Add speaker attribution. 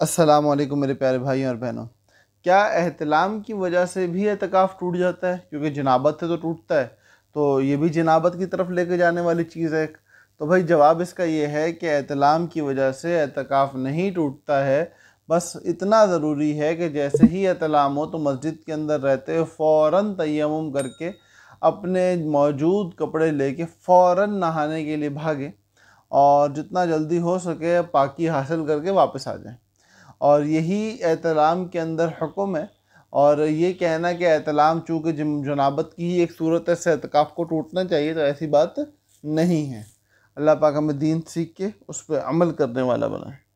Speaker 1: अस्सलाम वालेकुम मेरे प्यारे भाई और बहनों क्या एहतलाम की वजह से भी एहतिकाफ़ टूट जाता है क्योंकि जनाबत है तो टूटता है तो ये भी जनाबत की तरफ लेके जाने वाली चीज़ है तो भाई जवाब इसका ये है कि एहतलाम की वजह से एहतिकाफ नहीं टूटता है बस इतना ज़रूरी है कि जैसे ही एहतलाम हो तो मस्जिद के अंदर रहते हुए फ़ौर तयम करके अपने मौजूद कपड़े लेके फ़ौर नहाने के लिए भागें और जितना जल्दी हो सके पाकि हासिल करके वापस आ जाएँ और यही एहतलाम के अंदर हुक्म है और ये कहना कि एहतलाम चूँकि जनाबत की ही एक सूरत है सेहतकाफ़ को टूटना चाहिए तो ऐसी बात नहीं है अल्लाह पाक हमें दीन सीख के उस पर अमल करने वाला बनाए